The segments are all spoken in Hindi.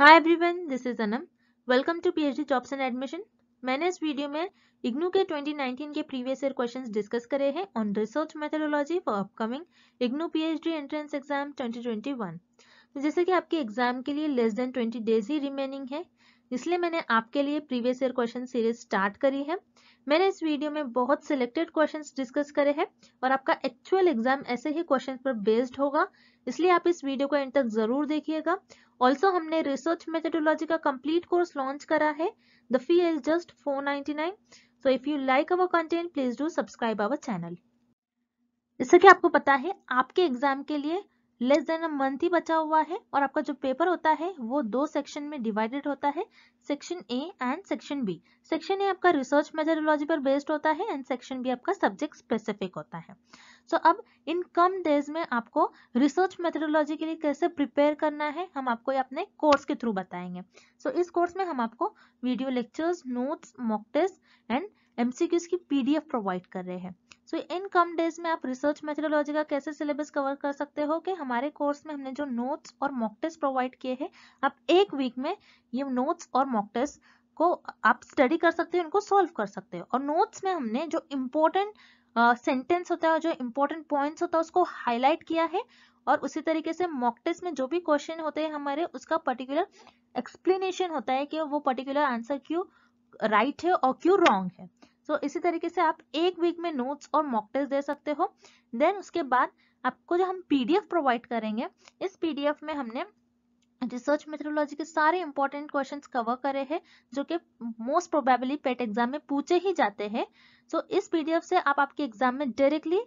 Hi everyone this is Anam welcome to PhD jobs and admission मैंने इस वीडियो में इग्नू के 2019 के प्रीवियस ईयर क्वेश्चंस डिस्कस करे हैं on research methodology for upcoming IGNOU PhD entrance exam 2021 जैसे कि आपके एग्जाम के लिए लेस देन 20 डेज ही रिमेनिंग है इसलिए मैंने आपके लिए previous year question series start करी है मैंने इस वीडियो में बहुत सिलेक्टेड क्वेश्चंस डिस्कस करे हैं और आपका एक्चुअल एग्जाम ऐसे ही क्वेश्चन पर बेस्ड होगा इसलिए आप इस वीडियो को एंड तक जरूर देखिएगा ऑल्सो हमने रिसर्च मेथडोलॉजी का कम्प्लीट कोर्स लॉन्च करा है the fee is just four so if you like our content please do subscribe our channel इससे कि आपको पता है आपके एग्जाम के लिए लेस देन अ मंथ ही बचा हुआ है और आपका जो पेपर होता है वो दो सेक्शन में डिवाइडेड होता है section A and section B section A आपका रिसर्च मेजरोलॉजी पर बेस्ड होता है एंड सेक्शन बी आपका सब्जेक्ट स्पेसिफिक होता है सो so, अब इन कम डेज में आपको रिसर्च मेथडोलॉजी के लिए कैसे प्रिपेयर करना है हम आपको ये अपने कोर्स के थ्रू बताएंगे सो so, इस कोर्स में हम आपको video lectures notes mock test and MCQs की पीडीएफ प्रोवाइड कर रहे हैं सो इन कम डेज में आप रिसर्च मेथडोलॉजी का कैसे सिलेबस कवर कर सकते हो कि हमारे कोर्स में हमने जो नोट्स और मॉक टेस्ट प्रोवाइड किए हैं आप एक वीक में ये नोट्स और मॉक टेस्ट को आप स्टडी कर सकते हो इनको सॉल्व कर सकते हो और नोट्स में हमने जो इम्पोर्टेंट सेंटेंस uh, होता है जो इम्पोर्टेंट पॉइंट्स होता है उसको हाईलाइट किया है और उसी तरीके से मॉक टेस्ट में जो भी क्वेश्चन होते हैं हमारे उसका पर्टिकुलर एक्सप्लेनेशन होता है कि वो पर्टिकुलर आंसर क्यों राइट right है और क्यों रॉन्ग है सो so, इसी तरीके से आप एक वीक में नोट्स और मॉक टेस्ट दे सकते हो देन उसके बाद आपको जो हम पीडीएफ प्रोवाइड करेंगे इस पीडीएफ में हमने रिसर्च मेथोडोलॉजी के सारे इंपॉर्टेंट क्वेश्चंस कवर करे हैं जो कि मोस्ट प्रोबेबली पेट एग्जाम में पूछे ही जाते हैं सो so, इस पीडीएफ से आप आपके एग्जाम में directly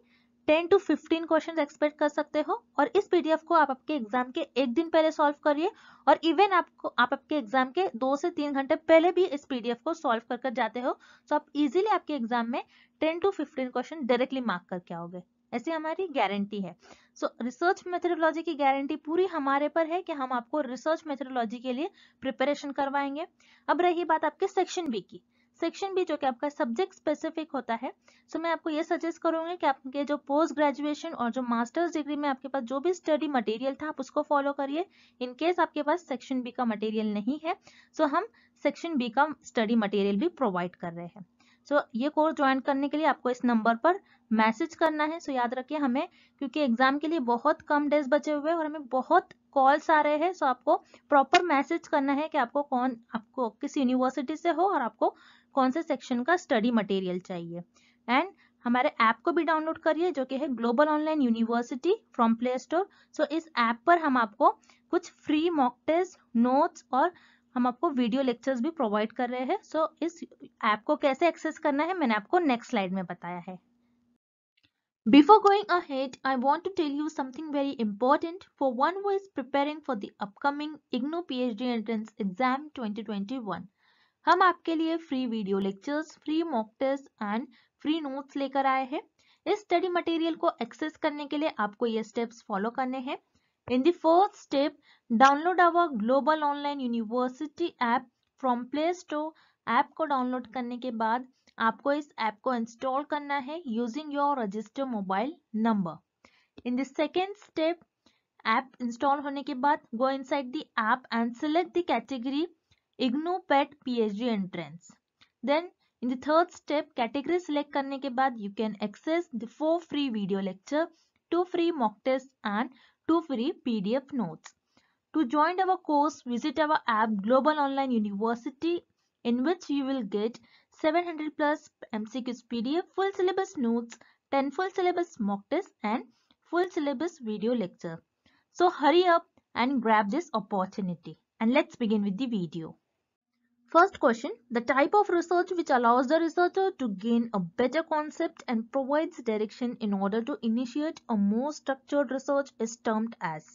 ten to fifteen question expect कर सकते हो और इस पीडीएफ को आप आपके एग्जाम के एक दिन पहले सॉल्व करिए और इवन आपको आप आपके एग्जाम के दो से तीन घंटे पहले भी इस पीडीएफ को सॉल्व कर कर जाते हो तो आप इजीली आपके एग्जाम में ten to fifteen question directly mark करके आओगे ऐसी हमारी गारंटी है सो रिसर्च मेथडोलॉजी की गारंटी पूरी हमारे पर है कि हम आपको रिसर्च मेथडोलॉजी के लिए प्रिपरेशन करवाएंगे अब रही बात आपके सेक्शन बी की सेक्शन बी जो कि आपका सब्जेक्ट स्पेसिफिक होता है सो मैं आपको ये सजेस्ट करूंगी कि आपके जो पोस्ट ग्रेजुएशन और जो मास्टर्स डिग्री में आपके पास जो भी स्टडी मटेरियल था आप उसको फॉलो करिए इन केस आपके पास सेक्शन बी का मटेरियल नहीं है सो हम सेक्शन बी का स्टडी मटेरियल भी प्रोवाइड कर रहे हैं सो so, ये कोर्स ज्वाइन करने के लिए आपको इस नंबर पर मैसेज करना है सो so, याद रखिए हमें क्योंकि एग्जाम के लिए बहुत कम डेज बचे हुए हैं और हमें बहुत कॉल्स आ रहे हैं सो so, आपको प्रॉपर मैसेज करना है कि आपको कौन आपको किस यूनिवर्सिटी से हो और आपको कौन से सेक्शन का स्टडी मटेरियल चाहिए एंड हमारे ऐप को भी डाउनलोड करिए जो कि है global online university from play store so इस ऐप पर हम आपको कुछ फ्री मॉक टेस्ट नोट्स और हम आपको वीडियो लेक्चर्स भी प्रोवाइड कर रहे हैं सो so, इस ऐप को कैसे एक्सेस करना है मैंने आपको नेक्स्ट स्लाइड में बताया है Before going ahead, I want to tell you something very important for one who is preparing for the upcoming IGNU PhD entrance exam 2021. हम आपके लिए free video lectures free mock test and free notes लेकर आए हैं इस स्टडी मटेरियल को एक्सेस करने के लिए आपको ये स्टेप्स फॉलो करने हैं in the step download our global online university University from play store app को डाउनलोड करने के बाद आपको इस ऐप को इंस्टॉल करना है using your register mobile number in the second step app install होने के बाद go inside the app and select the category IGNOPET PSG entrance. Then in the third step category select करने के बाद you can access the four free video lecture, two free mock tests and two free PDF notes. To join our course, visit our app Global Online University in which you will get 700 plus MCQs PDF, full syllabus notes, 10 full syllabus mock tests and full syllabus video lecture. So hurry up and grab this opportunity and let's begin with the video. First question, the type of research which allows the researcher to gain a better concept and provides direction in order to initiate a more structured research is termed as.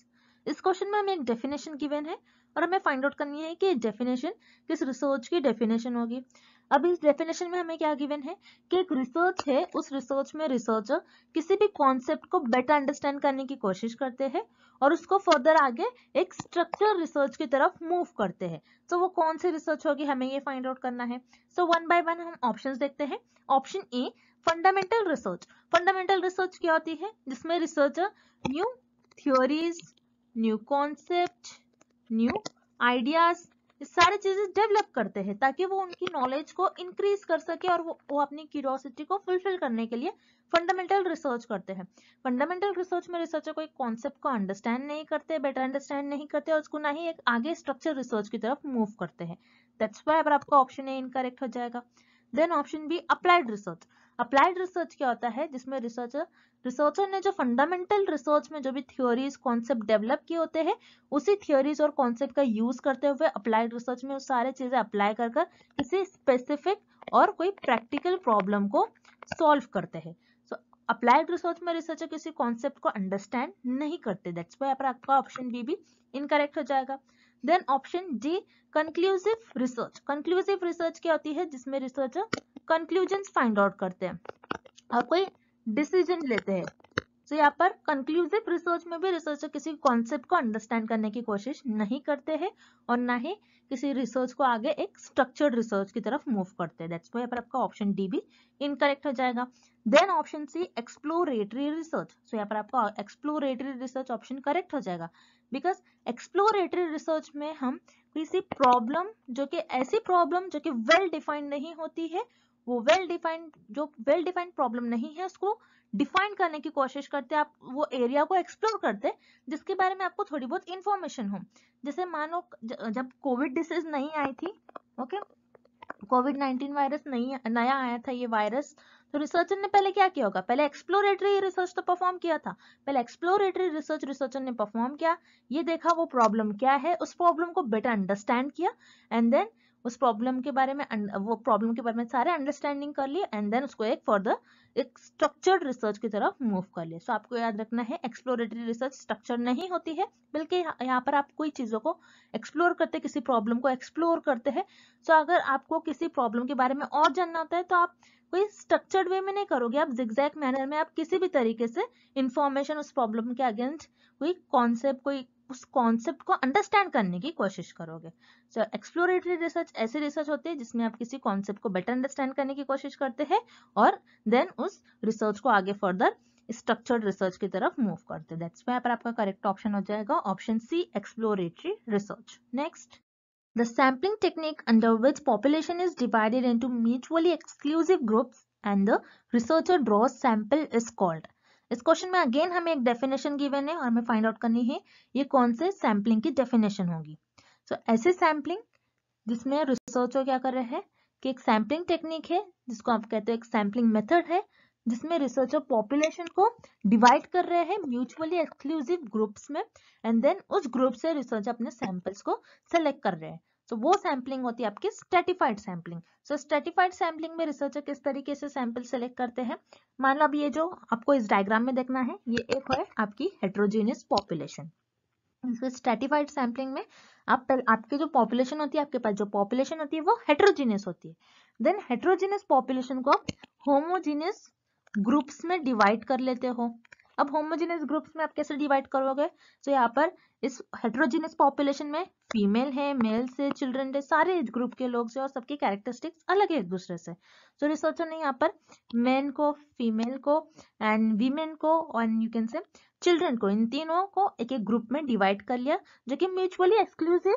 इस क्वेश्चन में हमें एक डेफिनेशन गिवन है और हमें फाइंड आउट करनी है कि डेफिनेशन किस रिसर्च की डेफिनेशन होगी अब इस डेफिनेशन में हमें क्या गिवन है कि एक रिसर्च है उस रिसर्च में रिसर्चर किसी भी कॉन्सेप्ट को बेटर अंडरस्टैंड करने की कोशिश करते हैं और उसको फर्दर आगे एक स्ट्रक्चर रिसर्च की तरफ मूव करते हैं सो तो so, वो कौन सी रिसर्च होगी हमें ये फाइंड आउट करना है सो वन बाय वन हम ऑप्शन देखते हैं option A fundamental research fundamental research क्या होती है जिसमें researcher new theories new concept new ideas सारी चीजें डेवलप करते हैं ताकि वो उनकी नॉलेज को इंक्रीज कर सके और वो, वो अपनी क्यूरोसिटी को फुलफिल करने के लिए फंडामेंटल रिसर्च करते हैं फंडामेंटल रिसर्च में रिसर्चर कोई कॉन्सेप्ट को अंडरस्टैंड नहीं करते बेटर अंडरस्टैंड नहीं करते और उसको ना ही एक आगे स्ट्रक्चर रिसर्च की तरफ मूव करते हैं दैट्स वाई अगर आपका ऑप्शन ए इनकरेक्ट हो जाएगा then option B applied research applied research क्या होता है जिसमें रिसर्चर रिसर्चर ने जो फंडामेंटल रिसर्च में जो भी थ्योरीज कॉन्सेप्ट डेवलप किए होते हैं उसी थ्योरीज और कॉन्सेप्ट का यूज करते हुए अप्लाइड रिसर्च में सारे चीजें अप्लाई कर कर किसी स्पेसिफिक और कोई प्रैक्टिकल प्रॉब्लम को सॉल्व करते हैं सो अप्लाइड रिसर्च में रिसर्चर किसी कॉन्सेप्ट को अंडरस्टैंड नहीं करते दैट्स वाई आपका ऑप्शन बी भी इनकरेक्ट हो जाएगा then option D conclusive research conclusive research क्या होती है जिसमें रिसर्चर कंक्लूजन फाइंड आउट करते हैं और कोई डिसीजन लेते हैं तो यहाँ पर कंक्लूसिव रिसर्च में भी रिसर्चर किसी कॉन्सेप्ट को अंडरस्टैंड करने की कोशिश नहीं करते हैं और ना ही किसी रिसर्च को आगे एक स्ट्रक्चर्ड रिसर्च की तरफ मूव करते हैं पर आपका ऑप्शन डी भी इनकरेक्ट हो जाएगा then option C exploratory research so यहाँ पर आपका एक्सप्लोरेटरी रिसर्च ऑप्शन करेक्ट हो जाएगा बिकॉज एक्सप्लोरेटरी रिसर्च में हम किसी प्रॉब्लम जो कि ऐसी प्रॉब्लम जो कि वेल डिफाइंड नहीं होती है वो वेल डिफाइंड जो वेल डिफाइंड प्रॉब्लम नहीं है उसको डिफाइन करने की कोशिश करते हैं आप वो एरिया को एक्सप्लोर करते जिसके बारे में आपको थोड़ी बहुत इन्फॉर्मेशन हो जैसे मानो जब कोविड डिसीज नहीं आई थी ओके कोविड नाइनटीन वायरस नहीं नया आया था ये वायरस तो रिसर्चर ने पहले क्या किया होगा पहले एक्सप्लोरेटरी रिसर्च तो परफॉर्म किया था पहले एक्सप्लोरेटरी रिसर्च रिसर्चर ने परफॉर्म किया ये देखा वो प्रॉब्लम क्या है उस प्रॉब्लम को बेटर अंडरस्टैंड किया एंड देन उस प्रॉब्लम के बारे में वो प्रॉब्लम के बारे में सारे अंडरस्टैंडिंग कर लिए एंड देन उसको एक फर्दर एक स्ट्रक्चर्ड रिसर्च की तरफ मूव कर लिए सो so, आपको याद रखना है एक्सप्लोरेटरी रिसर्च स्ट्रक्चर नहीं होती है बल्कि यहाँ पर आप कोई चीज़ों को एक्सप्लोर करते किसी प्रॉब्लम को एक्सप्लोर करते हैं सो so, अगर आपको किसी प्रॉब्लम के बारे में और जानना होता है तो आप कोई स्ट्रक्चर्ड वे में नहीं करोगे आप जिग्जैक्ट मैनर में आप किसी भी तरीके से इंफॉर्मेशन उस प्रॉब्लम के अगेंस्ट कोई कॉन्सेप्ट कोई उस कॉन्सेप्ट को अंडरस्टैंड करने की कोशिश करोगे सो एक्सप्लोरेटरी रिसर्च ऐसे रिसर्च होते हैं जिसमें आप किसी कॉन्सेप्ट को बेटर अंडरस्टैंड करने की कोशिश करते हैं और देन उस रिसर्च को आगे फर्दर स्ट्रक्चर्ड रिसर्च की तरफ मूव करते हैं दैट्स वाई पर आपका करेक्ट ऑप्शन हो जाएगा option C exploratory research next the sampling technique under which population is divided into mutually exclusive groups and the researcher draws sample is called इस क्वेश्चन में अगेन हमें एक डेफिनेशन गिवन है और हमें फाइंड आउट करनी है ये कौन से सैम्पलिंग की डेफिनेशन होगी सो so, ऐसे सैम्पलिंग जिसमें रिसर्चर क्या कर रहे हैं कि एक सैम्पलिंग टेक्निक है जिसको आप कहते हो एक सैम्पलिंग मेथड है जिसमें रिसर्चर पॉपुलेशन को डिवाइड कर रहे हैं म्यूचुअली एक्सक्लूसिव ग्रुप्स में एंड देन उस ग्रुप से रिसर्च अपने सैंपल्स को सेलेक्ट कर रहे हैं तो वो सैम्पलिंग होती है आपकी stratified sampling so stratified sampling में रिसर्चर किस तरीके से सैंपल सेलेक्ट करते हैं मान लो अब ये जो आपको इस डायग्राम में देखना है ये एक है आपकी हेट्रोजीनियस पॉपुलेशन स्ट्रेटिफाइड सैम्पलिंग में आप आपकी जो पॉपुलेशन होती है आपके पास जो पॉपुलेशन होती है वो हेट्रोजीनियस होती है देन हेट्रोजीनियस पॉपुलेशन को होमोजीनियस ग्रुप्स में डिवाइड कर लेते हो अब होमोजेनियस ग्रुप्स में आप कैसे डिवाइड करोगे तो यहाँ पर इस हेट्रोजेनियस पॉपुलेशन में फीमेल है मेल से चिल्ड्रन है सारे एज ग्रुप के लोग से और सबके कैरेक्टरिस्टिक्स अलग है एक दूसरे से तो रिसर्चर ने यहाँ पर मेन को फीमेल को एंड वीमेन को and you can say children को इन तीनों को एक एक ग्रुप में डिवाइड कर लिया जो कि म्यूचुअली एक्सक्लूसिव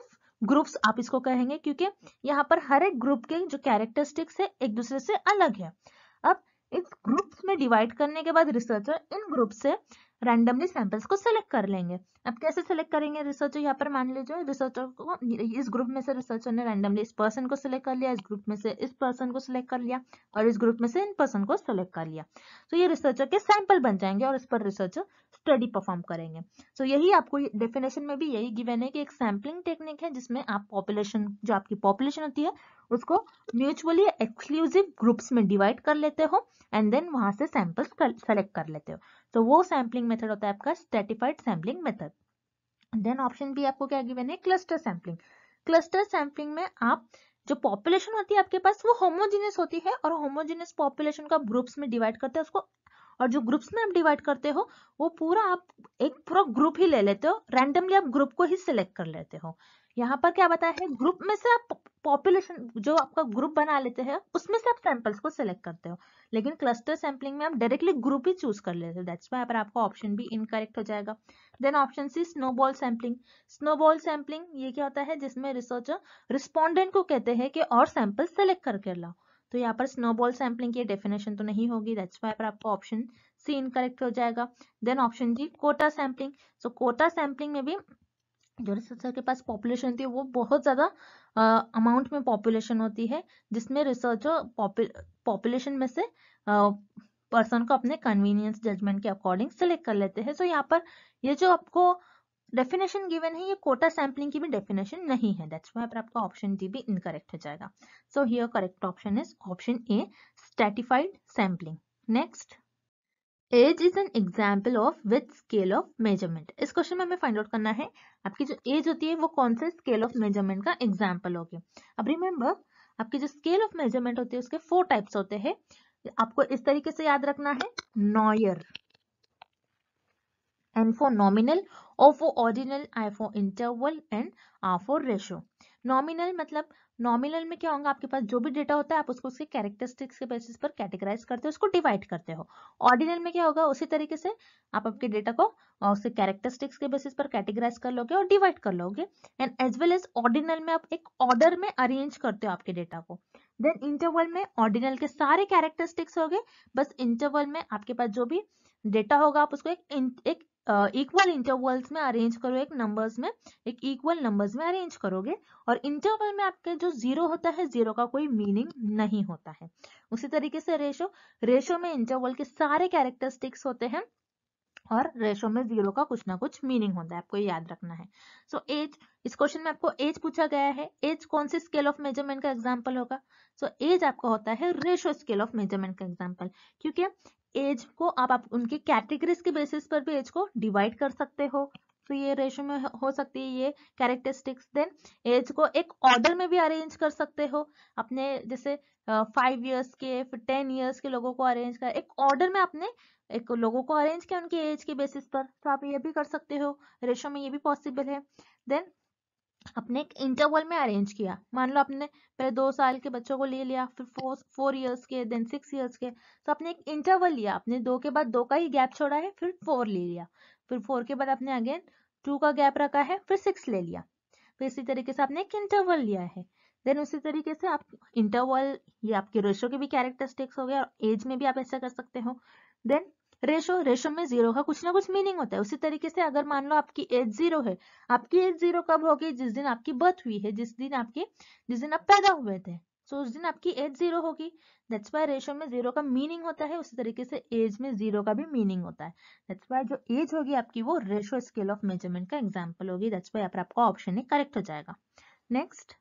ग्रुप्स आप इसको कहेंगे क्योंकि यहाँ पर हर एक ग्रुप के जो कैरेक्टरिस्टिक्स है एक दूसरे से अलग है इस ग्रुप्स में डिवाइड करने के बाद रिसर्चर इन ग्रुप से रैंडमली सैंपल्स को सिलेक्ट कर लेंगे अब कैसे सिलेक्ट करेंगे रिसर्चर यहाँ पर मान लीजिए रिसर्चर को इस ग्रुप में से रिसर्चर ने रैंडमली इस पर्सन को सिलेक्ट कर लिया इस ग्रुप में से इस पर्सन को सिलेक्ट कर लिया और इस ग्रुप में से इन पर्सन को सिलेक्ट कर लिया तो ये रिसर्चर के सैंपल बन जाएंगे और इस पर रिसर्चर स्टडी परफॉर्म करेंगे सो so, यही आपको डेफिनेशन में भी यही गिवेन है कि एक सैम्पलिंग टेक्निक है जिसमें आप पॉपुलेशन जो आपकी पॉपुलेशन होती है उसको म्यूचुअली एक्सक्लूसिव ग्रुप्स में डिवाइड कर लेते हो एंड देन वहां से सैंपल्स सेलेक्ट कर लेते हो तो so, वो सैम्पलिंग मेथड होता है आपका stratified sampling method then option भी आपको क्या गिवेन है क्लस्टर सैम्पलिंग क्लस्टर सैम्पलिंग में आप जो पॉपुलेशन होती है आपके पास वो होमोजीनियस होती है और होमोजीनियस पॉपुलेशन को ग्रुप्स में डिवाइड करते हैं उसको और जो ग्रुप्स में आप डिवाइड करते हो वो पूरा आप एक पूरा ग्रुप ही ले लेते हो रैंडमली आप ग्रुप को ही सिलेक्ट कर लेते हो यहाँ पर क्या बताया है ग्रुप में से आप पॉपुलेशन जो आपका ग्रुप बना लेते हैं उसमें से आप सैंपल्स को सिलेक्ट करते हो लेकिन क्लस्टर सैंपलिंग में आप डायरेक्टली ग्रुप ही चूज कर लेते हो दैट्स वाई पर आपका ऑप्शन भी इनकरेक्ट हो जाएगा then option C snowball sampling snowball sampling ये क्या होता है जिसमें रिसर्चर रिस्पॉन्डेंट को कहते हैं कि और सैंपल सेलेक्ट करके लाओ तो यहाँ पर स्नोबॉल सैम्पलिंग की डेफिनेशन तो नहीं होगी दैट्स वाई पर आपका ऑप्शन सी इनकरेक्ट हो जाएगा then option G quota sampling so quota sampling में भी जो रिसर्चर के पास पॉपुलेशन होती है वो बहुत ज़्यादा अमाउंट में पॉपुलेशन होती है जिसमें रिसर्चर पॉपुलेशन में से पर्सन को अपने कन्वीनियंस जजमेंट के अकॉर्डिंग सेलेक्ट कर लेते हैं सो so, यहाँ पर ये जो आपको डेफिनेशन गिवन है ये कोटा सैम्पलिंग की भी डेफिनेशन नहीं है दैट्स वाई पर आपका ऑप्शन डी भी इनकरेक्ट हो जाएगा so here correct option is option A stratified sampling next age is an example of with scale of measurement इस क्वेश्चन में हमें फाइंड आउट करना है आपकी जो एज होती है वो कौन से स्केल ऑफ मेजरमेंट का एग्जाम्पल होगी अब रिमेंबर आपके जो स्केल ऑफ मेजरमेंट होती है उसके फोर टाइप्स होते हैं आपको इस तरीके से याद रखना है NOIR and for nominal O for ordinal I for interval and R for ratio nominal मतलब नॉमिनल में क्या होगा आपके पास जो भी डेटा होता है आप उसको उसके कैरेक्टरिस्टिक्स के बेसिस पर कैटेगराइज करते हो उसको डिवाइड करते हो ऑर्डिनल में क्या होगा उसी तरीके से आप आपके डेटा को उसके कैरेक्टरिस्टिक्स के बेसिस पर कैटेगराइज कर लोगे और डिवाइड कर लोगे and as well as ordinal में आप एक ऑर्डर में अरेंज करते हो आपके डेटा को देन इंटरवल में ऑर्डिनल के सारे कैरेक्टरिस्टिक्स हो बस इंटरवल में आपके पास जो भी डेटा होगा आप उसको एक इक्वल इंटरवल्स में अरेंज करो एक नंबर्स में एक इक्वल नंबर्स में अरेंज करोगे और इंटरवल में आपके जो जीरो होता है जीरो का कोई मीनिंग नहीं होता है उसी तरीके से रेशो रेशो में इंटरवल के सारे कैरेक्टरिस्टिक्स होते हैं और रेशो में जीरो का कुछ ना कुछ मीनिंग होता है आपको याद रखना है सो so, एज इस क्वेश्चन में आपको एज पूछा गया है एज कौन से स्केल ऑफ मेजरमेंट का एग्जाम्पल होगा सो so, एज आपका होता है रेशो स्केल ऑफ मेजरमेंट का एग्जाम्पल क्योंकि एज को आप, आप उनके कैटेगरीज के बेसिस पर भी एज को डिवाइड कर सकते हो तो ये रेशो में हो सकती है ये कैरेक्टरिस्टिक्स देन एज को एक ऑर्डर में भी अरेंज कर सकते हो अपने जैसे फाइव इयर्स के फिर टेन इयर्स के लोगों को अरेंज कर एक ऑर्डर में अपने एक लोगों को अरेंज किया उनके एज के बेसिस पर तो आप ये भी कर सकते हो रेशो में ये भी पॉसिबल है देन अपने एक इंटरवल में अरेंज किया मान लो आपने पहले दो साल के बच्चों को ले लिया फिर फोर फोर ईयर्स के देन सिक्स ईयर्स के तो आपने एक इंटरवल लिया आपने दो के बाद दो का ही गैप छोड़ा है फिर फोर ले लिया फिर फोर के बाद आपने अगेन टू का गैप रखा है फिर सिक्स ले लिया फिर इसी तरीके से आपने एक इंटरवल लिया है देन उसी तरीके से आप इंटरवल ये आपके रेशो के भी कैरेक्टरिस्टिक्स हो गया और एज में भी आप ऐसा कर सकते हो देन रेशो रेशो में जीरो का कुछ ना कुछ मीनिंग होता है उसी तरीके से अगर मान लो आपकी एज जीरो है आपकी एज जीरो कब होगी जिस दिन आपकी बर्थ हुई है जिस दिन आपके जिस दिन आप पैदा हुए थे सो उस दिन आपकी एज जीरो होगी दैट्स वाई रेशो में जीरो का मीनिंग होता है उसी तरीके से एज में जीरो का भी मीनिंग होता है दैट्स वाई जो एज होगी आपकी वो रेशो स्केल ऑफ मेजरमेंट का एग्जाम्पल होगी दैट्स वाई आपका ऑप्शन ही करेक्ट हो जाएगा next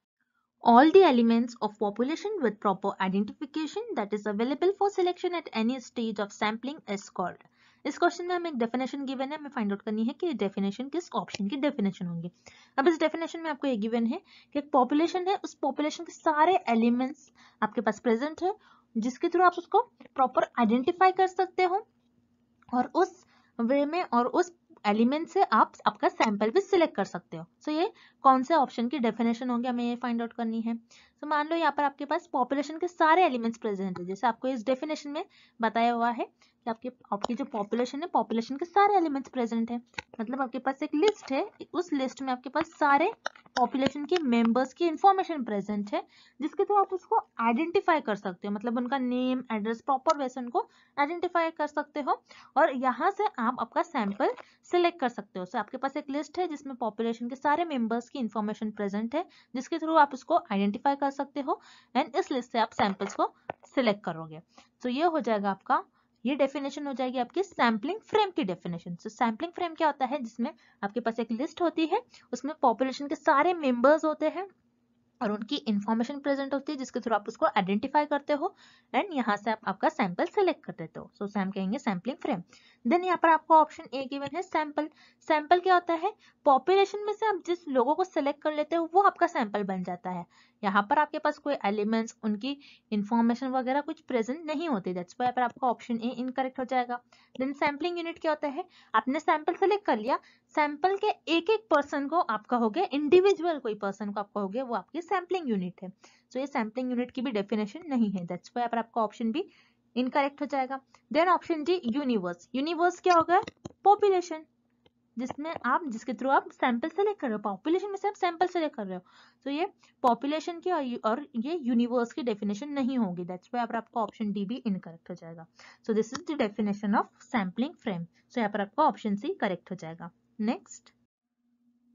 all the elements of population with proper identification that is available for selection at any stage of sampling is called. इस क्वेश्चन में हमें एक डेफिनेशन गिवन है हमें फाइंड आउट करनी है कि डेफिनेशन किस ऑप्शन की डेफिनेशन होंगे अब इस डेफिनेशन में आपको ये गिवन है कि एक पॉपुलेशन है उस पॉपुलेशन के सारे एलिमेंट्स आपके पास प्रेजेंट है जिसके थ्रू आप उसको प्रॉपर आइडेंटिफाई कर सकते हो और उस वे में और उस एलिमेंट से आप आपका सैंपल भी सिलेक्ट कर सकते हो सो so, ये कौन से ऑप्शन की डेफिनेशन होंगे हमें ये फाइंड आउट करनी है सो तो मान लो यहाँ पर आपके पास पॉपुलेशन के सारे एलिमेंट्स प्रेजेंट है जैसे आपको इस डेफिनेशन में बताया हुआ है कि आपके आपकी जो पॉपुलेशन है पॉपुलेशन के सारे एलिमेंट्स प्रेजेंट है मतलब आपके पास एक लिस्ट है उस लिस्ट में आपके पास सारे पॉपुलेशन के मेंबर्स की इन्फॉर्मेशन प्रेजेंट है जिसके थ्रू तो आप उसको आइडेंटिफाई कर सकते हो मतलब उनका नेम एड्रेस प्रॉपर वैसे उनको आइडेंटिफाई कर सकते हो और यहाँ से आप आपका सैंपल सिलेक्ट कर सकते हो सो so, आपके पास एक लिस्ट है जिसमें पॉपुलेशन के सारे मेंबर्स की इन्फॉर्मेशन प्रेजेंट है जिसके थ्रू तो आप उसको आइडेंटिफाई कर कर सकते हो एंड इस लिस्ट से आप सैंपल्स को सिलेक्ट करोगे तो so, ये हो जाएगा आपका ये डेफिनेशन हो जाएगी आपकी सैम्पलिंग फ्रेम की डेफिनेशन सो सैम्पलिंग फ्रेम क्या होता है जिसमें आपके पास एक लिस्ट होती है उसमें पॉपुलेशन के सारे मेंबर्स होते हैं और उनकी इन्फॉर्मेशन प्रेजेंट होती है जिसके थ्रू आप उसको आइडेंटिफाई करते हो एंड यहाँ से आप आपका सैंपल सेलेक्ट कर देते हो सो सैम कहेंगे सैम्पलिंग फ्रेम देन यहाँ पर आपको ऑप्शन ए गिवन है सैंपल सैंपल क्या होता है पॉपुलेशन में से आप जिस लोगों को सिलेक्ट कर लेते हो वो आपका सैंपल बन जाता है यहाँ पर आपके पास कोई एलिमेंट्स उनकी इन्फॉर्मेशन वगैरह कुछ प्रेजेंट नहीं होते पर आपका ऑप्शन ए इनकरेक्ट हो जाएगा देन सैम्पलिंग यूनिट क्या होता है आपने सैंपल सेलेक्ट कर लिया सैंपल के एक एक पर्सन को आपका हो गया इंडिविजुअल कोई पर्सन को आपका हो गया वो आपकी सैम्पलिंग यूनिट है सो so, ये सैम्पलिंग यूनिट की भी डेफिनेशन नहीं है दैट्स पर आपका ऑप्शन भी इनकरेक्ट हो जाएगा then option D universe universe क्या होगा पॉपुलेशन जिसमें आप जिसके थ्रू आप सैंपल सेलेक्ट कर रहे हो पॉपुलेशन में से आप सैंपल सेलेक्ट कर रहे हो तो ये पॉपुलेशन की और ये यूनिवर्स की डेफिनेशन नहीं होगी दैट्स वाई पर आपका ऑप्शन डी भी इनकरेक्ट हो जाएगा so this is the definition of sampling frame so यहाँ पर आपका ऑप्शन सी करेक्ट हो जाएगा next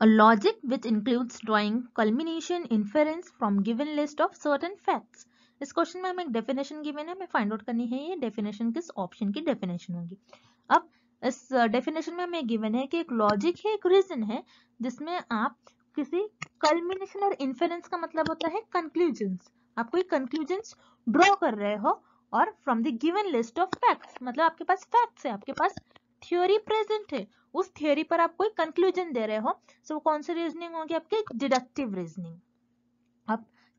A logic which includes drawing culmination inference from given list of certain facts. इस क्वेश्चन में हमें डेफिनेशन गिवन है हमें फाइंड आउट करनी है ये डेफिनेशन किस ऑप्शन की डेफिनेशन होगी अब इस डेफिनेशन uh, में हमें गिवन है कि एक लॉजिक है एक रीजन है जिसमें आप किसी कल्मिनेशन और इन्फेरेंस का मतलब होता है कंक्लूजन आप कोई कंक्लूजन ड्रॉ कर रहे हो और from the given list of facts मतलब आपके पास फैक्ट्स है आपके पास थ्योरी प्रेजेंट है उस थ्योरी पर आप कोई कंक्लूजन दे रहे हो सो so, कौन सी रीजनिंग होगी आपकी deductive reasoning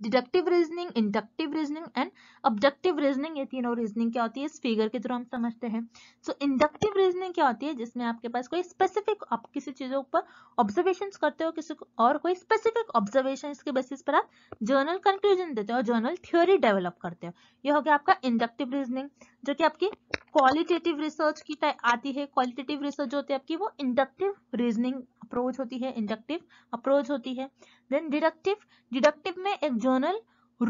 deductive reasoning inductive reasoning and objective reasoning ये तीनों रीजनिंग क्या होती है इस फिगर के थ्रू हम समझते हैं सो इंडक्टिव रीजनिंग क्या होती है जिसमें आपके पास कोई स्पेसिफिक आप किसी चीजों पर ऑब्जर्वेशन करते हो किसी को और कोई स्पेसिफिक ऑब्जर्वेशन के बेसिस पर आप जर्नल कंक्लूजन देते हो जर्नल थ्योरी डेवलप करते हो ये हो गया आपका इंडक्टिव रीजनिंग जो कि आपकी क्वालिटेटिव रिसर्च की आती है क्वालिटेटिव रिसर्च जो होती है आपकी वो इंडक्टिव रीजनिंग अप्रोच होती है इंडक्टिव अप्रोच होती है देन डिडक्टिव डिडक्टिव में एक जर्नल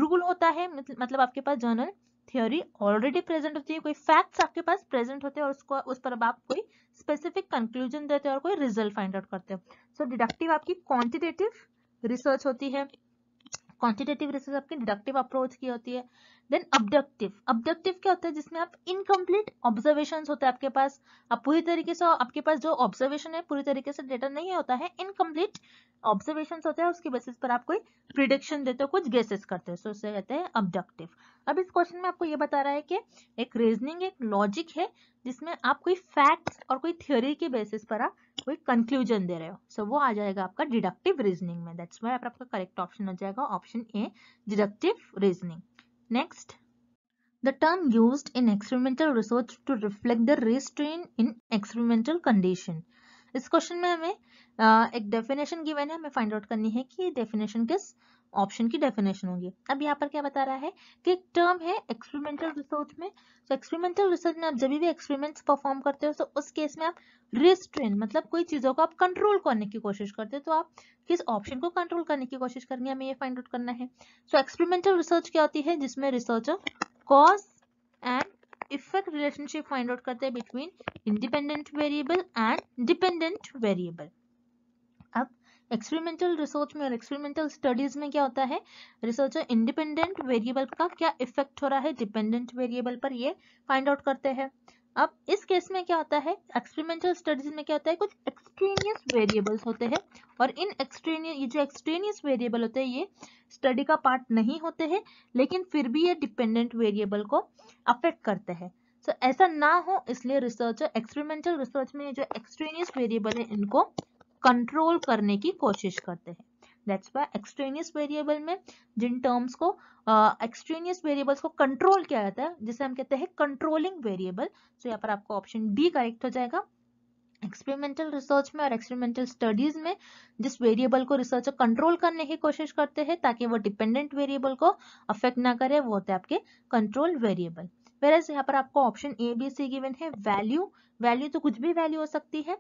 रूल होता है मतलब आपके पास जर्नल थियोरी ऑलरेडी प्रेजेंट होती है कोई फैक्ट्स आपके पास प्रेजेंट होते हैं और उसको उस पर आप कोई स्पेसिफिक कंक्लूजन देते हैं और कोई रिजल्ट फाइंड आउट करते हो सो so, डिडक्टिव आपकी क्वांटिटेटिव रिसर्च होती है क्वांटिटेटिव रिसर्च आपकी डिडक्टिव अप्रोच की होती है देन अबडक्टिव अबडक्टिव क्या होता है जिसमें आप इनकम्प्लीट ऑब्जर्वेशन होते हैं आपके पास आप पूरी तरीके से आपके पास जो ऑब्जर्वेशन है पूरी तरीके से डेटा नहीं होता है इनकम्प्लीट ऑब्जर्वेशन होते हैं उसके बेसिस पर आप कोई प्रिडिक्शन देते हो कुछ गेसेस करते हो सो उसे कहते हैं ऑब्जेक्टिव अब इस क्वेश्चन में आपको ये बता रहा है कि एक रीजनिंग एक लॉजिक है जिसमें आप कोई फैक्ट्स और कोई थ्योरी के बेसिस पर आप कोई कंक्लूजन दे रहे हो सो so, वो आ जाएगा आपका डिडक्टिव रीजनिंग में दैट्स वाई आपका करेक्ट ऑप्शन हो जाएगा option A deductive reasoning next The term used in experimental research to reflect the restraint in experimental condition. इस क्वेश्चन में हमें एक डेफिनेशन गिवन है हमें फाइंड आउट करनी है कि डेफिनेशन किस ऑप्शन की डेफिनेशन होगी अब यहाँ पर क्या बता रहा है कि एक टर्म है एक्सपेरिमेंटल रिसर्च में तो एक्सपेरिमेंटल रिसर्च में आप जब भी एक्सपेरिमेंट्स परफॉर्म करते हो तो उस केस में आप रिस्ट्रेन मतलब कोई चीज़ों को आप कंट्रोल करने की कोशिश करते हो तो आप किस ऑप्शन को कंट्रोल करने की कोशिश करनी है हमें ये फाइंड आउट करना है सो एक्सपेरिमेंटल रिसर्च क्या होती है जिसमें researcher cause and effect relationship find out करते हैं between independent variable and dependent variable experimental research में और एक्सपेरिमेंटल स्टडीज में क्या होता है रिसर्चर इंडिपेंडेंट वेरिएबल का क्या इफेक्ट हो रहा है डिपेंडेंट वेरिएबल पर ये फाइंड आउट करते हैं अब इस केस में क्या होता है एक्सपेरिमेंटल स्टडीज में क्या होता है कुछ एक्सट्रेनियस वेरिएबल्स होते हैं और इन एक्सट्रेनियस ये जो एक्सट्रेनियस वेरिएबल होते हैं ये स्टडी का पार्ट नहीं होते हैं लेकिन फिर भी ये डिपेंडेंट वेरिएबल को अफेक्ट करते हैं सो so, ऐसा ना हो इसलिए रिसर्चर एक्सपेरिमेंटल रिसर्च में जो एक्सट्रेनियस वेरिएबल है इनको कंट्रोल करने की कोशिश करते हैं दैट्स वाई एक्सट्रेनियस वेरिएबल में जिन टर्म्स को एक्सट्रेनियस uh, वेरिएबल्स को कंट्रोल किया जाता है जिसे हम कहते हैं कंट्रोलिंग वेरिएबल सो यहाँ पर आपको ऑप्शन डी करेक्ट हो जाएगा एक्सपेरिमेंटल रिसर्च में और एक्सपेरिमेंटल स्टडीज में जिस वेरिएबल को रिसर्चर कंट्रोल करने की कोशिश करते हैं ताकि वो डिपेंडेंट वेरिएबल को अफेक्ट ना करे वो होते हैं आपके कंट्रोल वेरिएबल वेरस यहाँ पर आपको option A B C given है वैल्यू वैल्यू तो कुछ भी वैल्यू हो सकती है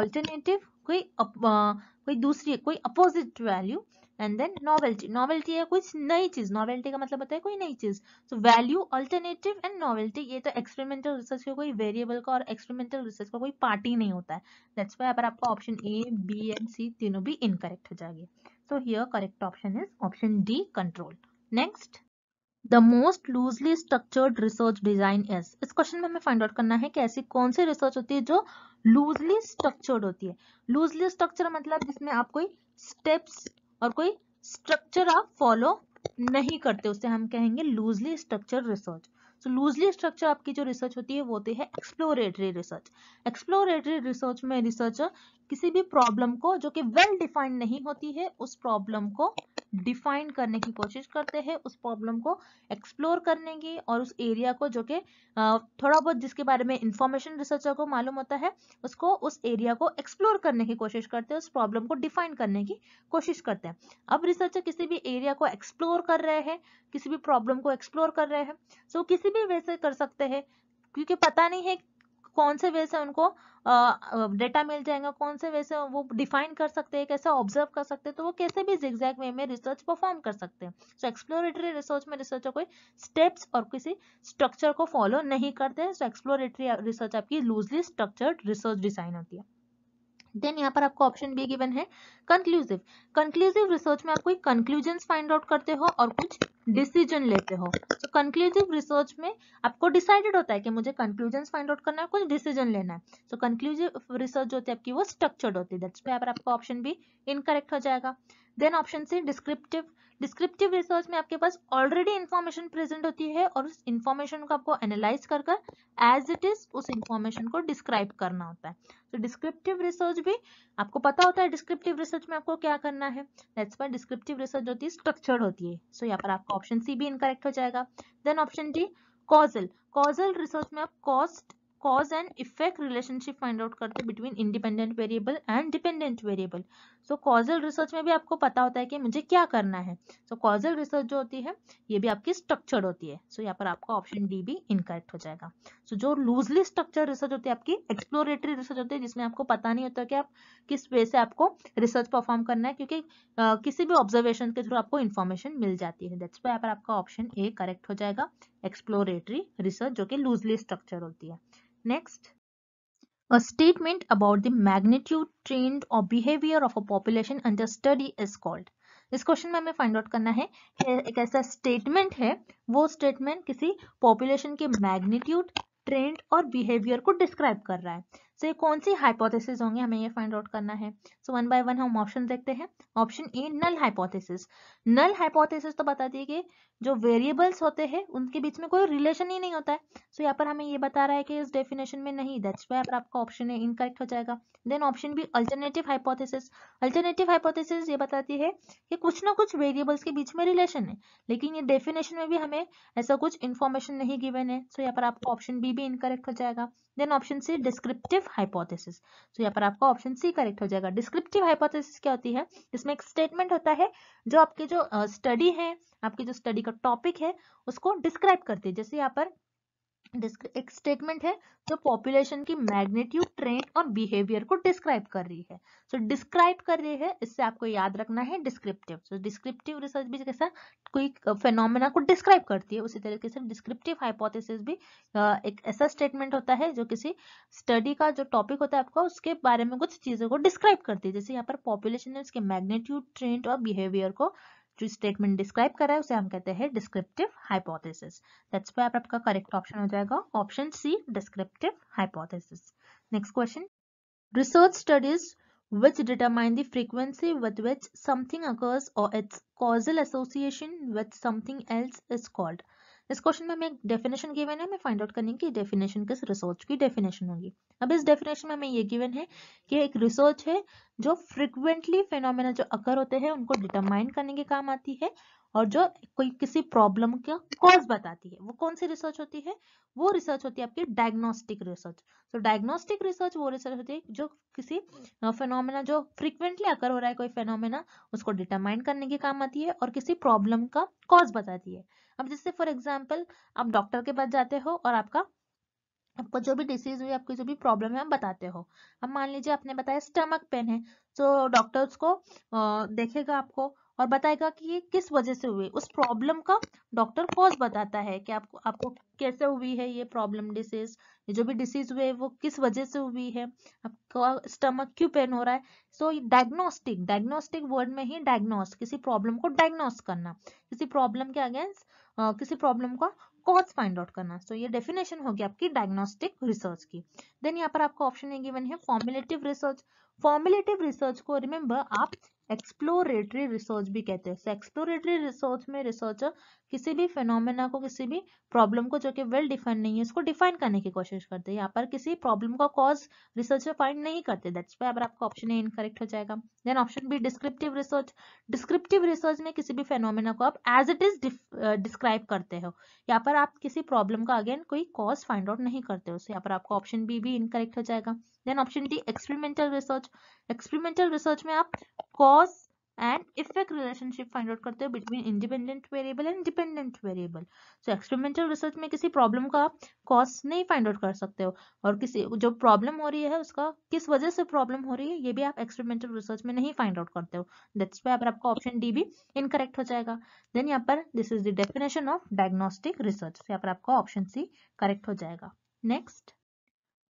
ऑल्टरनेटिव कोई कोई दूसरी कोई opposite value and then novelty novelty है कुछ नई चीज नॉवेल्टी का मतलब होता है कोई नई चीज तो वैल्यू अल्टरनेटिव एंड नॉवेल्टी ये तो एक्सपेरिमेंटल रिसर्च का कोई वेरिएबल का और एक्सपेरिमेंटल रिसर्च का कोई पार्ट ही नहीं होता है दैट्स वाई अगर आपका option A B and C तीनों भी इनकरेक्ट हो जाएगी so here correct option is option D control next the most loosely structured research design is इस क्वेश्चन में हमें फाइंड आउट करना है कि ऐसी कौन सी रिसर्च होती है जो लूजली स्ट्रक्चर्ड होती है लूजली स्ट्रक्चर मतलब जिसमें आप कोई स्टेप्स और कोई स्ट्रक्चर आप फॉलो नहीं करते उसे हम कहेंगे loosely structure research so loosely structure आपकी जो रिसर्च होती है वो होती है एक्सप्लोरेटरी रिसर्च एक्सप्लोरेटरी रिसर्च में रिसर्चर किसी भी प्रॉब्लम को जो कि वेल डिफाइंड नहीं होती है उस प्रॉब्लम को डिफाइन करने की कोशिश करते हैं उस प्रॉब्लम को एक्सप्लोर करने की और उस एरिया को जो कि थोड़ा बहुत जिसके बारे में इंफॉर्मेशन रिसर्चर को मालूम होता है उसको उस एरिया को एक्सप्लोर करने की कोशिश करते हैं उस प्रॉब्लम को डिफाइन करने की कोशिश करते हैं अब रिसर्चर किसी भी एरिया को एक्सप्लोर कर रहे हैं किसी भी प्रॉब्लम को एक्सप्लोर कर रहे हैं सो so, किसी भी वे से कर सकते हैं क्योंकि पता नहीं है कौन से वे से उनको डेटा मिल जाएगा कौन से वे से वो डिफाइन कर सकते हैं कैसे ऑब्जर्व कर सकते हैं तो वो कैसे भी जिग्जैग वे में रिसर्च परफॉर्म कर सकते हैं सो एक्सप्लोरेटरी रिसर्च में रिसर्च कोई स्टेप्स और किसी स्ट्रक्चर को फॉलो नहीं करते हैं सो एक्सप्लोरेटरी रिसर्च आपकी लूजली स्ट्रक्चर्ड रिसर्च डिजाइन होती है देन यहाँ पर आपको ऑप्शन बी गिवन है कंक्लूसिव कंक्लूसिव रिसर्च में आप कोई कंक्लूजन फाइंड आउट करते हो और कुछ डिसीजन लेते हो तो कंक्लूसिव रिसर्च में आपको डिसाइडेड होता है कि मुझे कंक्लूजन फाइंड आउट करना है कुछ डिसीजन लेना है सो कंक्लूसिव रिसर्च जो होती है आपकी वो स्ट्रक्चर्ड होती है दैट्स पे आपका ऑप्शन बी इनकरेक्ट हो जाएगा then option C descriptive descriptive research में आपके पास ऑलरेडी इन्फॉर्मेशन प्रेजेंट होती है और उस इन्फॉर्मेशन को आपको एनालाइज कर एज इट इज उस इन्फॉर्मेशन को डिस्क्राइब करना होता है तो डिस्क्रिप्टिव रिसर्च भी आपको पता होता है डिस्क्रिप्टिव रिसर्च में आपको क्या करना है दैट्स वाई डिस्क्रिप्टिव रिसर्च होती है स्ट्रक्चर्ड होती है सो so, यहाँ पर आपका ऑप्शन सी भी इनकरेक्ट हो जाएगा then option D causal causal research में आप cost cause and effect relationship find out करते हैं between independent variable and dependent variable so causal research में भी आपको पता होता है कि मुझे क्या करना है सो कॉजल रिसर्च जो होती है ये भी आपकी स्ट्रक्चर्ड होती है सो so, यहाँ पर आपका ऑप्शन डी भी इनकरेक्ट हो जाएगा सो so, जो लूजली स्ट्रक्चर रिसर्च होती है आपकी एक्सप्लोरेटरी रिसर्च होती है जिसमें आपको पता नहीं होता कि आप किस वे से आपको रिसर्च परफॉर्म करना है क्योंकि आ, किसी भी ऑब्जर्वेशन के थ्रू आपको इन्फॉर्मेशन मिल जाती है दैट्स वाई यहाँ पर आपका ऑप्शन ए करेक्ट हो जाएगा एक्सप्लोरेटरी रिसर्च जो कि लूजली स्ट्रक्चर होती है Next, a statement about the magnitude, trend or behavior of a population under study is called. इस क्वेश्चन में हमें फाइंड आउट करना है एक ऐसा स्टेटमेंट है वो स्टेटमेंट किसी पॉपुलेशन के मैग्नीट्यूड ट्रेंड और बिहेवियर को डिस्क्राइब कर रहा है सो so, ये कौन सी हाइपोथेसिस होंगे हमें ये फाइंड आउट करना है सो वन बाय वन हम ऑप्शन देखते हैं option A null hypothesis null hypothesis तो बताती है कि जो वेरिएबल्स होते हैं उनके बीच में कोई रिलेशन ही नहीं होता है सो so, यहाँ पर हमें ये बता रहा है कि इस डेफिनेशन में नहीं दैट्स वाई पर आपका ऑप्शन ए इनकरेक्ट हो जाएगा then option B alternative hypothesis alternative hypothesis ये बताती है कि कुछ ना कुछ वेरिएबल्स के बीच में रिलेशन है लेकिन ये डेफिनेशन में भी हमें ऐसा कुछ इन्फॉर्मेशन नहीं गिवन है सो so, यहाँ पर आपका ऑप्शन बी भी इनकरेक्ट हो जाएगा then option C descriptive hypothesis तो यहाँ पर आपका ऑप्शन सी करेक्ट हो जाएगा डिस्क्रिप्टिव हाइपोथेसिस क्या होती है इसमें एक स्टेटमेंट होता है जो आपके जो स्टडी है आपकी जो स्टडी का टॉपिक है उसको डिस्क्राइब करती है जैसे यहाँ पर एक स्टेटमेंट है जो पॉपुलेशन की मैग्नीट्यूड ट्रेंड और बिहेवियर को डिस्क्राइब कर रही है सो so, डिस्क्राइब कर रही है इससे आपको याद रखना है डिस्क्रिप्टिव सो डिस्क्रिप्टिव रिसर्च भी कैसा कोई फेनोमेना को डिस्क्राइब करती है उसी तरीके से डिस्क्रिप्टिव हाइपोथेसिस भी एक ऐसा स्टेटमेंट होता है जो किसी स्टडी का जो टॉपिक होता है आपका उसके बारे में कुछ चीज़ों को डिस्क्राइब करती है जैसे यहाँ पर पॉपुलेशन ने उसके मैग्नीट्यूड ट्रेंड और बिहेवियर को जो स्टेटमेंट डिस्क्राइब कर रहा है उसे हम कहते हैं डिस्क्रिप्टिव हाइपोथेसिस दैट्स वाई आपका करेक्ट ऑप्शन हो जाएगा option C descriptive hypothesis next question research studies which determine the frequency with which something occurs और it's causal association with something else is called इस क्वेश्चन में हमें एक डेफिनेशन गिवन है हमें फाइंड आउट करनी कि डेफिनेशन किस रिसर्च की डेफिनेशन होगी अब इस डेफिनेशन में हमें ये गिवन है कि एक रिसर्च है जो फ्रिक्वेंटली फेनोमेना जो अकर होते हैं उनको डिटरमाइन करने के काम आती है और जो कोई किसी प्रॉब्लम का कॉज बताती है वो कौन सी रिसर्च होती है वो रिसर्च होती है आपकी डायग्नोस्टिक रिसर्च तो डायग्नोस्टिक रिसर्च वो रिसर्च होती है जो किसी फेनोमेना जो फ्रिक्वेंटली अकर हो रहा है कोई फेनोमेना उसको डिटरमाइन करने के काम आती है और किसी प्रॉब्लम का कॉज बताती है अब जैसे फॉर एग्जाम्पल आप डॉक्टर के पास जाते हो और आपका आपको जो भी डिसीज हुई आपकी जो भी प्रॉब्लम है हम बताते हो अब मान लीजिए आपने बताया स्टमक पेन है तो डॉक्टर उसको देखेगा आपको और बताएगा कि ये किस वजह से हुई उस प्रॉब्लम का डॉक्टर कॉज बताता है कि आपको आपको कैसे हुई है ये प्रॉब्लम डिसीज ये जो भी डिसीज हुई है वो किस वजह से हुई है आपका स्टमक क्यों पेन हो रहा है सो डायग्नोस्टिक डायग्नोस्टिक वर्ड में ही डायग्नोस किसी प्रॉब्लम को डायग्नोस करना किसी प्रॉब्लम के अगेंस्ट किसी प्रॉब्लम का कॉज फाइंड आउट करना सो so, ये डेफिनेशन होगी आपकी डायग्नोस्टिक रिसर्च की देन यहाँ पर आपको ऑप्शन ये गिवन है फॉर्मुलेटिव रिसर्च फॉर्मुलेटिव रिसर्च को रिमेम्बर आप एक्सप्लोरेटरी रिसर्च भी कहते हैं एक्सप्लोरेटरी रिसर्च में रिसर्चर किसी भी फेनोमेना को किसी भी प्रॉब्लम को जो कि वेल डिफाइन नहीं है उसको डिफाइन करने की कोशिश करते हैं यहाँ पर किसी प्रॉब्लम का कॉज रिसर्चर फाइंड नहीं करते दैट्स वाई अगर आपका ऑप्शन ए इनकरेक्ट हो जाएगा then option B descriptive research descriptive research में किसी भी फेनोमेना को आप एज इट इज डिस्क्राइब करते हो यहाँ पर आप किसी प्रॉब्लम का अगेन कोई कॉज फाइंड आउट नहीं करते हो यहाँ पर आपका ऑप्शन बी भी इनकरेक्ट हो जाएगा then option D experimental research experimental research में आप cause and effect relationship find out करते हो between independent variable and dependent variable so experimental research में किसी प्रॉब्लम का कॉज नहीं फाइंड आउट कर सकते हो और किसी जो प्रॉब्लम हो रही है उसका किस वजह से प्रॉब्लम हो रही है ये भी आप एक्सपेरिमेंटल रिसर्च में नहीं फाइंड आउट करते हो दैट्स वाई अगर आपका ऑप्शन डी भी इनकरेक्ट हो जाएगा देन यहाँ पर this is the definition of diagnostic research यहाँ पर आपका ऑप्शन सी करेक्ट हो जाएगा next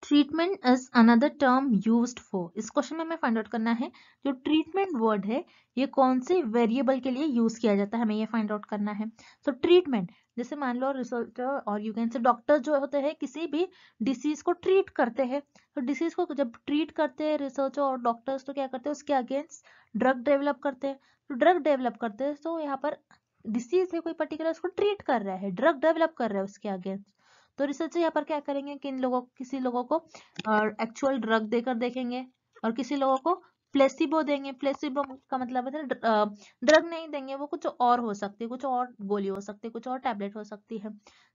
treatment is another term use for इस क्वेश्चन में हमें फाइंड आउट करना है जो ट्रीटमेंट वर्ड है ये कौन से वेरिएबल के लिए यूज किया जाता है हमें ये फाइंड आउट करना है सो so, ट्रीटमेंट जैसे मान लो रिसर्चर और यू कैन से डॉक्टर जो होते हैं किसी भी डिसीज को ट्रीट करते हैं तो डिसीज को जब ट्रीट करते हैं रिसर्चर और डॉक्टर्स तो क्या करते हैं उसके अगेंस्ट ड्रग डेवलप करते हैं तो ड्रग डेवलप करते हैं तो यहाँ पर डिसीज है कोई पर्टिकुलर उसको ट्रीट कर रहा है ड्रग डेवलप कर रहा है उसके अगेंस्ट तो रिसर्चर यहाँ पर क्या करेंगे कि इन लोगों किसी लोगों को एक्चुअल ड्रग देकर देखेंगे और किसी लोगों को प्लेसिबो देंगे प्लेसिबो का मतलब है ड्रग नहीं देंगे वो कुछ और हो सकती है कुछ और गोली हो सकती है कुछ और टैबलेट हो सकती है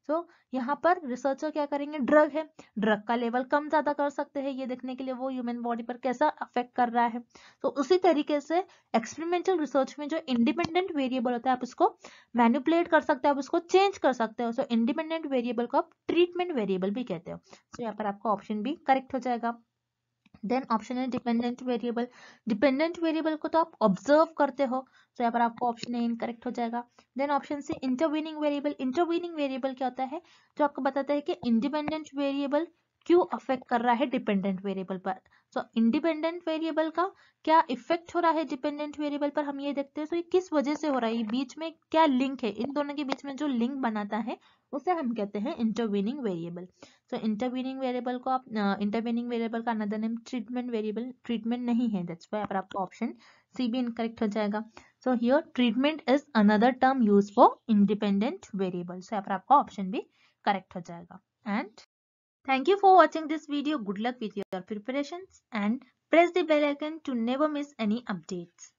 तो यहाँ पर रिसर्चर क्या करेंगे ड्रग है ड्रग का लेवल कम ज्यादा कर सकते हैं ये देखने के लिए वो ह्यूमन बॉडी पर कैसा अफेक्ट कर रहा है तो उसी तरीके से एक्सपेरिमेंटल रिसर्च में जो इंडिपेंडेंट वेरिएबल होता है आप उसको मैन्युपुलेट कर सकते हैं आप उसको चेंज कर सकते हो सो इंडिपेंडेंट वेरिएबल को आप ट्रीटमेंट वेरिएबल भी कहते हो तो यहाँ पर आपका ऑप्शन भी करेक्ट हो जाएगा देन ऑप्शन है डिपेंडेंट वेरिएबल डिपेंडेंट वेरिएबल को तो आप ऑब्जर्व करते हो तो यहाँ पर आपको ऑप्शन ए इनकरेक्ट हो जाएगा then option C intervening variable intervening variable क्या होता है जो आपको बताता है कि इंडिपेंडेंट वेरिएबल क्यों अफेक्ट कर रहा है डिपेंडेंट वेरिएबल पर सो इंडिपेंडेंट वेरिएबल का क्या इफेक्ट हो रहा है डिपेंडेंट वेरिएबल पर हम ये देखते हैं सो so, ये किस वजह से हो रहा है बीच में क्या लिंक है इन दोनों के बीच में जो लिंक बनाता है उसे हम कहते हैं intervening variable so intervening variable को आप इंटरवीनिंग वेरिएबल का another name treatment variable treatment नहीं है दैट्स वाई आपका ऑप्शन सी भी इनकरेक्ट हो जाएगा so here treatment is another term use for independent variable so यहाँ पर आपका ऑप्शन भी करेक्ट हो जाएगा and Thank you for watching this video. Good luck with your preparations and press the bell icon to never miss any updates.